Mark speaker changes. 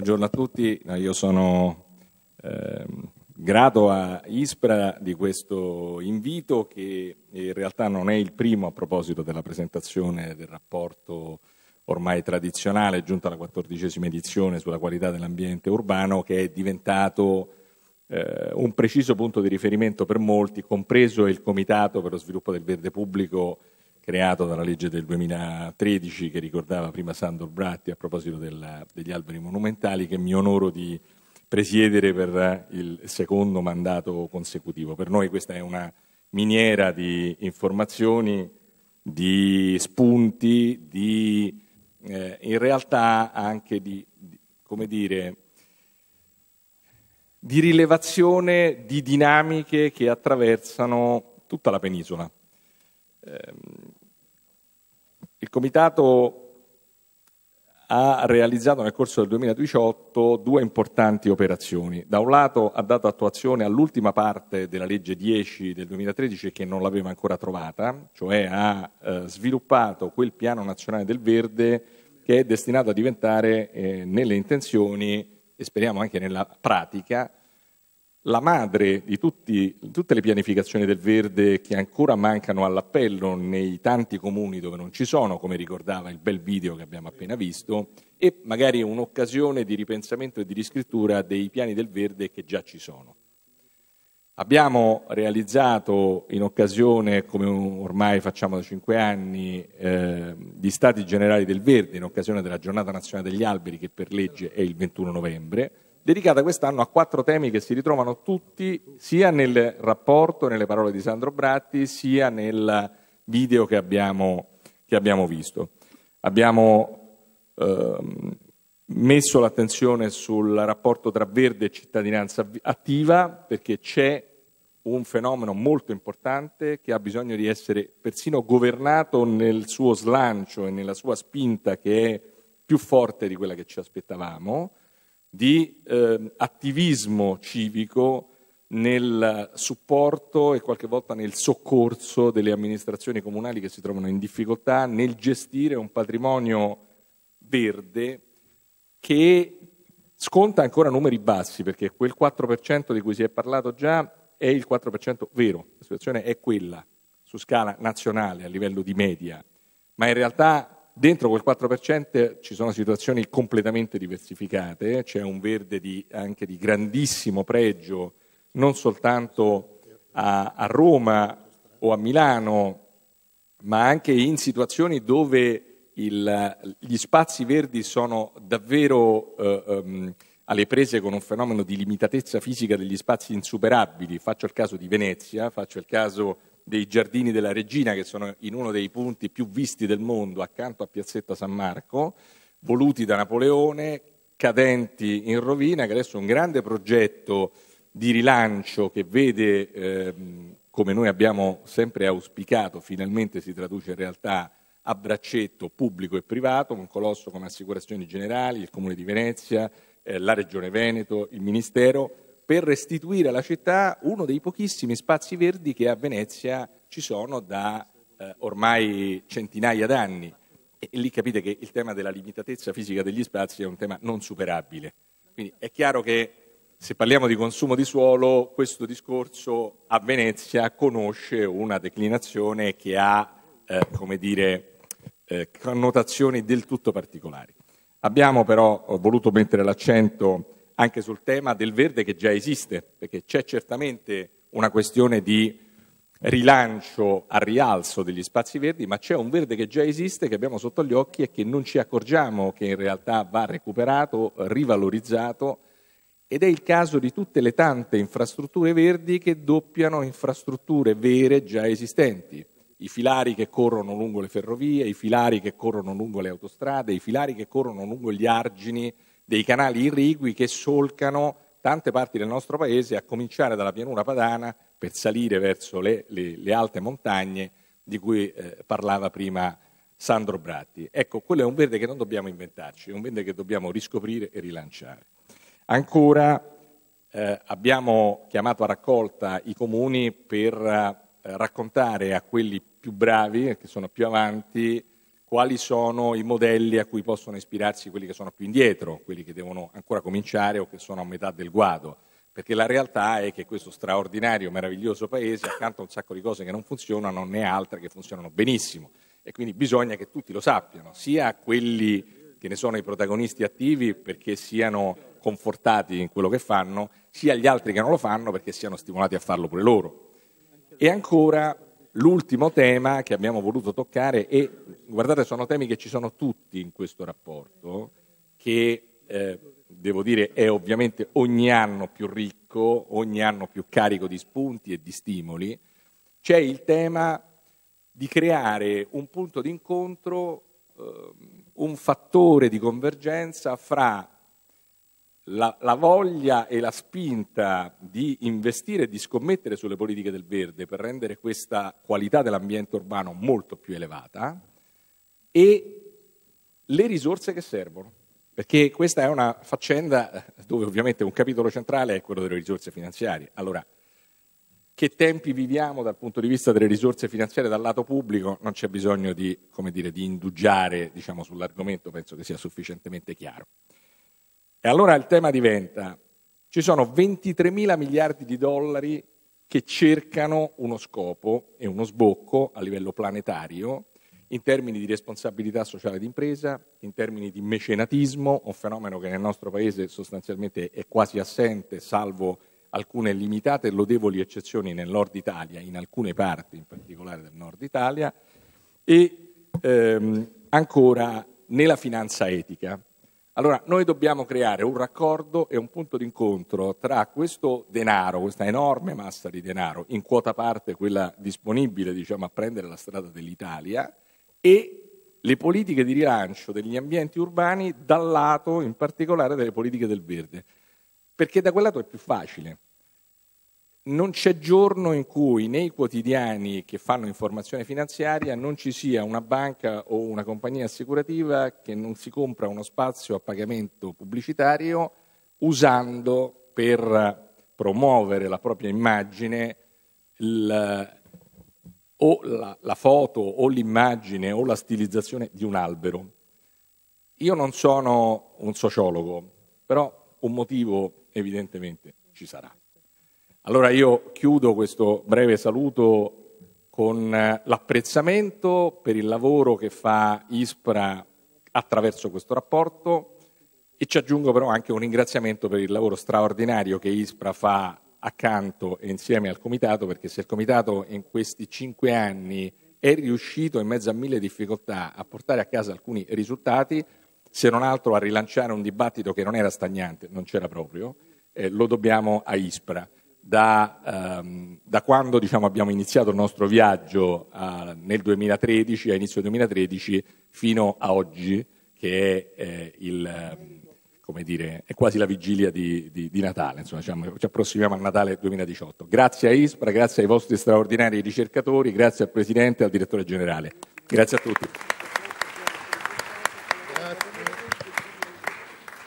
Speaker 1: Buongiorno a tutti, io sono eh, grato a Ispra di questo invito che in realtà non è il primo a proposito della presentazione del rapporto ormai tradizionale, giunto alla quattordicesima edizione sulla qualità dell'ambiente urbano, che è diventato eh, un preciso punto di riferimento per molti, compreso il Comitato per lo sviluppo del verde pubblico creato dalla legge del 2013 che ricordava prima Sandor Bratti a proposito della, degli alberi monumentali che mi onoro di presiedere per il secondo mandato consecutivo. Per noi questa è una miniera di informazioni, di spunti, di, eh, in realtà anche di, di, come dire, di rilevazione di dinamiche che attraversano tutta la penisola. Eh, il Comitato ha realizzato nel corso del 2018 due importanti operazioni. Da un lato ha dato attuazione all'ultima parte della legge 10 del 2013 che non l'aveva ancora trovata, cioè ha eh, sviluppato quel piano nazionale del verde che è destinato a diventare eh, nelle intenzioni e speriamo anche nella pratica la madre di tutti, tutte le pianificazioni del verde che ancora mancano all'appello nei tanti comuni dove non ci sono, come ricordava il bel video che abbiamo appena visto, e magari un'occasione di ripensamento e di riscrittura dei piani del verde che già ci sono. Abbiamo realizzato in occasione, come ormai facciamo da cinque anni, eh, gli stati generali del verde in occasione della giornata nazionale degli alberi che per legge è il 21 novembre dedicata quest'anno a quattro temi che si ritrovano tutti sia nel rapporto, nelle parole di Sandro Bratti, sia nel video che abbiamo, che abbiamo visto. Abbiamo ehm, messo l'attenzione sul rapporto tra verde e cittadinanza attiva perché c'è un fenomeno molto importante che ha bisogno di essere persino governato nel suo slancio e nella sua spinta che è più forte di quella che ci aspettavamo di eh, attivismo civico nel supporto e qualche volta nel soccorso delle amministrazioni comunali che si trovano in difficoltà nel gestire un patrimonio verde che sconta ancora numeri bassi perché quel 4% di cui si è parlato già è il 4% vero, la situazione è quella su scala nazionale a livello di media, ma in realtà Dentro quel 4% ci sono situazioni completamente diversificate, c'è un verde di, anche di grandissimo pregio, non soltanto a, a Roma o a Milano, ma anche in situazioni dove il, gli spazi verdi sono davvero eh, um, alle prese con un fenomeno di limitatezza fisica degli spazi insuperabili. Faccio il caso di Venezia, faccio il caso dei giardini della regina che sono in uno dei punti più visti del mondo accanto a Piazzetta San Marco, voluti da Napoleone, cadenti in rovina, che adesso è un grande progetto di rilancio che vede, eh, come noi abbiamo sempre auspicato, finalmente si traduce in realtà a braccetto pubblico e privato, un colosso come Assicurazioni Generali, il Comune di Venezia, eh, la Regione Veneto, il Ministero, per restituire alla città uno dei pochissimi spazi verdi che a Venezia ci sono da eh, ormai centinaia d'anni. E lì capite che il tema della limitatezza fisica degli spazi è un tema non superabile. Quindi è chiaro che se parliamo di consumo di suolo, questo discorso a Venezia conosce una declinazione che ha, eh, come dire, eh, connotazioni del tutto particolari. Abbiamo però voluto mettere l'accento anche sul tema del verde che già esiste, perché c'è certamente una questione di rilancio al rialzo degli spazi verdi, ma c'è un verde che già esiste, che abbiamo sotto gli occhi e che non ci accorgiamo che in realtà va recuperato, rivalorizzato ed è il caso di tutte le tante infrastrutture verdi che doppiano infrastrutture vere già esistenti. I filari che corrono lungo le ferrovie, i filari che corrono lungo le autostrade, i filari che corrono lungo gli argini dei canali irrigui che solcano tante parti del nostro paese, a cominciare dalla pianura padana per salire verso le, le, le alte montagne di cui eh, parlava prima Sandro Bratti. Ecco, quello è un verde che non dobbiamo inventarci, è un verde che dobbiamo riscoprire e rilanciare. Ancora eh, abbiamo chiamato a raccolta i comuni per eh, raccontare a quelli più bravi, che sono più avanti, quali sono i modelli a cui possono ispirarsi quelli che sono più indietro, quelli che devono ancora cominciare o che sono a metà del guado, perché la realtà è che questo straordinario, meraviglioso paese, accanto a un sacco di cose che non funzionano, ne ha altre che funzionano benissimo e quindi bisogna che tutti lo sappiano, sia quelli che ne sono i protagonisti attivi perché siano confortati in quello che fanno, sia gli altri che non lo fanno perché siano stimolati a farlo pure loro. E ancora L'ultimo tema che abbiamo voluto toccare e guardate sono temi che ci sono tutti in questo rapporto che eh, devo dire è ovviamente ogni anno più ricco, ogni anno più carico di spunti e di stimoli, c'è il tema di creare un punto d'incontro, eh, un fattore di convergenza fra la, la, voglia e la spinta di investire e di scommettere sulle politiche del verde per rendere questa qualità dell'ambiente urbano molto più elevata e le risorse che servono. Perché questa è una faccenda eh, dove ovviamente un capitolo centrale è quello delle risorse finanziarie. Allora, che tempi viviamo dal punto di vista delle risorse finanziarie dal lato pubblico, non c'è bisogno di, come dire, di indugiare diciamo, sull'argomento, penso che sia sufficientemente chiaro. E allora il tema diventa, ci sono 23 mila miliardi di dollari che cercano uno scopo e uno sbocco a livello planetario in termini di responsabilità sociale d'impresa, in termini di mecenatismo, un fenomeno che nel nostro paese sostanzialmente è quasi assente, salvo alcune limitate e lodevoli eccezioni nel nord Italia, in alcune parti in particolare del nord Italia, e ehm, ancora nella finanza etica. Allora, noi dobbiamo creare un raccordo e un punto d'incontro tra questo denaro, questa enorme massa di denaro, in quota parte quella disponibile diciamo, a prendere la strada dell'Italia, e le politiche di rilancio degli ambienti urbani dal lato in particolare delle politiche del verde. Perché da quel lato è più facile non c'è giorno in cui nei quotidiani che fanno informazione finanziaria non ci sia una banca o una compagnia assicurativa che non si compra uno spazio a pagamento pubblicitario usando per promuovere la propria immagine il, o la, la foto o l'immagine o la stilizzazione di un albero. Io non sono un sociologo, però un motivo evidentemente ci sarà. Allora io chiudo questo breve saluto con eh, l'apprezzamento per il lavoro che fa ISPRA attraverso questo rapporto e ci aggiungo però anche un ringraziamento per il lavoro straordinario che ISPRA fa accanto e insieme al Comitato, perché se il Comitato in questi cinque anni è riuscito in mezzo a mille difficoltà a portare a casa alcuni risultati, se non altro a rilanciare un dibattito che non era stagnante, non c'era proprio, eh, lo dobbiamo a ISPRA da, ehm, da quando diciamo, abbiamo iniziato il nostro viaggio eh, nel 2013, a inizio 2013, fino a oggi, che è, eh, il, ehm, dire, è quasi la vigilia di, di, di Natale, insomma, diciamo, ci approssimiamo al Natale 2018. Grazie a ISPRA, grazie ai vostri straordinari ricercatori, grazie al Presidente e al Direttore Generale. Grazie a tutti.